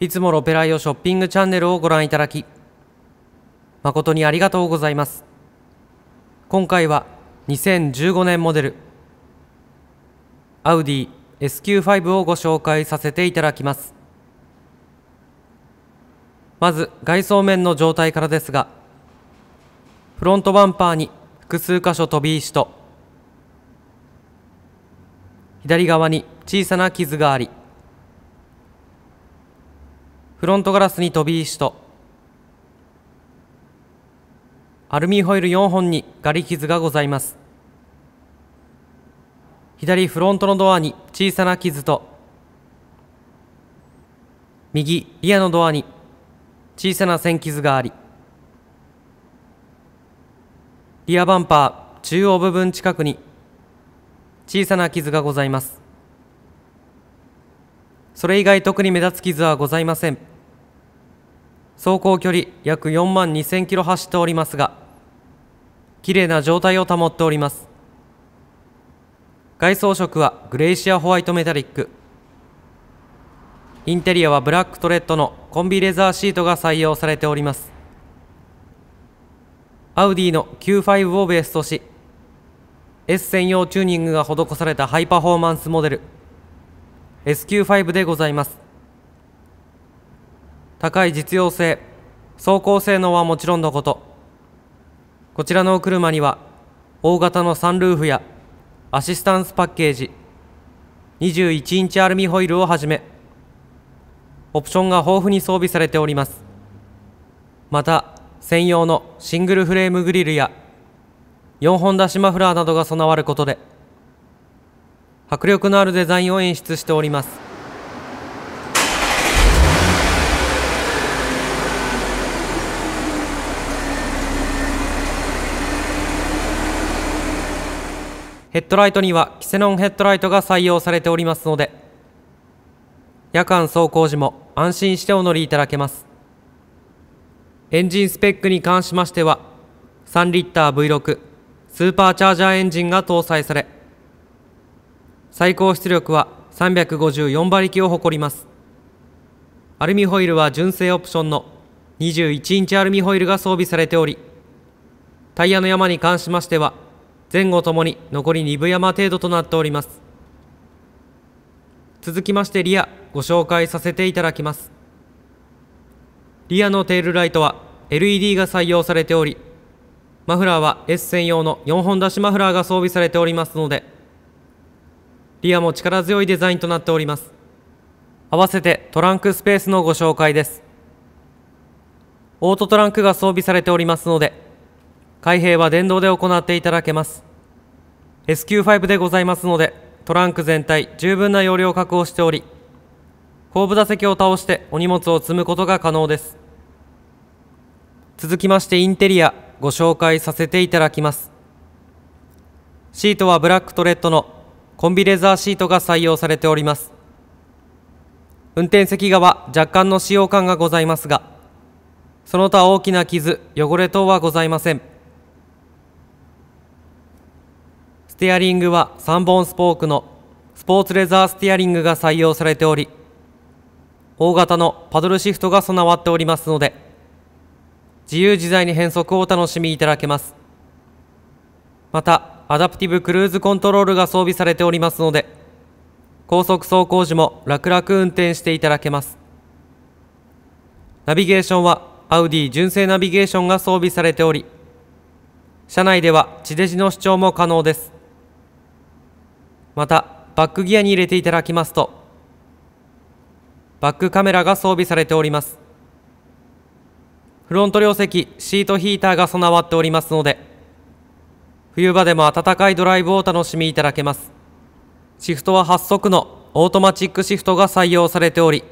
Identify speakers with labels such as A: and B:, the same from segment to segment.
A: いつもロペライオショッピングチャンネルをご覧いただき、誠にありがとうございます。今回は2015年モデル、アウディ SQ5 をご紹介させていただきます。まず外装面の状態からですが、フロントバンパーに複数箇所飛び石と、左側に小さな傷があり、フロントガラスに飛び石とアルミホイル4本にガリ傷がございます左フロントのドアに小さな傷と右リアのドアに小さな線傷がありリアバンパー中央部分近くに小さな傷がございますそれ以外特に目立つ傷はございません走行距離約4万2000キロ走っておりますが、綺麗な状態を保っております。外装色はグレイシアホワイトメタリック。インテリアはブラックトレッドのコンビレザーシートが採用されております。アウディの Q5 をベースとし、S 専用チューニングが施されたハイパフォーマンスモデル、SQ5 でございます。高い実用性走行性能はもちろんのことこちらのお車には大型のサンルーフやアシスタンスパッケージ21インチアルミホイルをはじめオプションが豊富に装備されておりますまた専用のシングルフレームグリルや4本出しマフラーなどが備わることで迫力のあるデザインを演出しておりますヘッドライトにはキセノンヘッドライトが採用されておりますので夜間走行時も安心してお乗りいただけますエンジンスペックに関しましては3リッター V6 スーパーチャージャーエンジンが搭載され最高出力は354馬力を誇りますアルミホイルは純正オプションの21インチアルミホイルが装備されておりタイヤの山に関しましては前後ともに残り2分山程度となっております続きましてリアご紹介させていただきますリアのテールライトは LED が採用されておりマフラーは S 専用の4本出しマフラーが装備されておりますのでリアも力強いデザインとなっております合わせてトランクスペースのご紹介ですオートトランクが装備されておりますので開閉は電動で行っていただけます SQ5 でございますのでトランク全体十分な容量を確保しており後部座席を倒してお荷物を積むことが可能です続きましてインテリアご紹介させていただきますシートはブラックトレッドのコンビレザーシートが採用されております運転席側若干の使用感がございますがその他大きな傷汚れ等はございませんステアリングは3本スポークのスポーツレザーステアリングが採用されており大型のパドルシフトが備わっておりますので自由自在に変速をお楽しみいただけますまたアダプティブクルーズコントロールが装備されておりますので高速走行時も楽々運転していただけますナビゲーションはアウディ純正ナビゲーションが装備されており車内では地デジの視聴も可能ですまたバックギアに入れていただきますとバックカメラが装備されておりますフロント両席シートヒーターが備わっておりますので冬場でも暖かいドライブをお楽しみいただけますシフトは8速のオートマチックシフトが採用されており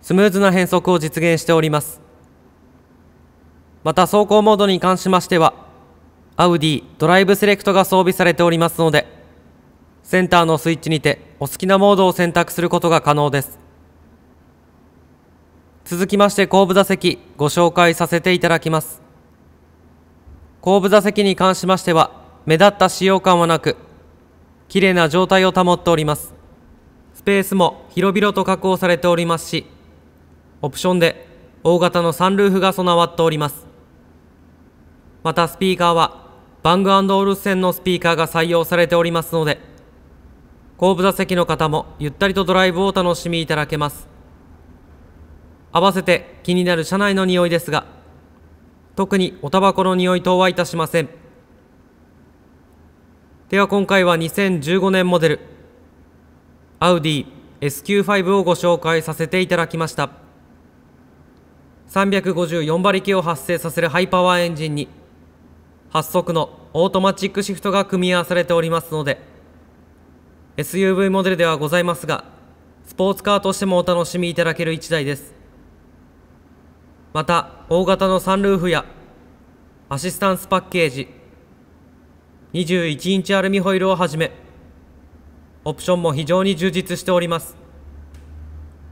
A: スムーズな変速を実現しておりますまた走行モードに関しましてはアウディドライブセレクトが装備されておりますのでセンターのスイッチにてお好きなモードを選択することが可能です。続きまして後部座席ご紹介させていただきます。後部座席に関しましては目立った使用感はなく、綺麗な状態を保っております。スペースも広々と確保されておりますし、オプションで大型のサンルーフが備わっております。またスピーカーはバングオルセンのスピーカーが採用されておりますので、後部座席の方もゆったりとドライブをお楽しみいただけます。合わせて気になる車内の匂いですが、特におタバコの匂い等はいたしません。では今回は2015年モデル、アウディ SQ5 をご紹介させていただきました。354馬力を発生させるハイパワーエンジンに、8速のオートマチックシフトが組み合わされておりますので、SUV モデルではございますが、スポーツカーとしてもお楽しみいただける1台です。また、大型のサンルーフや、アシスタンスパッケージ、21インチアルミホイルをはじめ、オプションも非常に充実しております。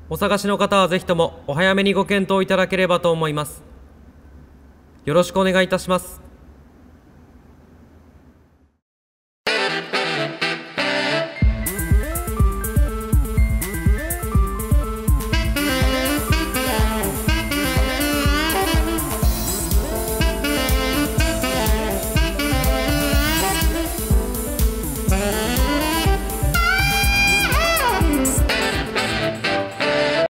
A: お探しの方はぜひともお早めにご検討いただければと思います。よろしくお願いいたします。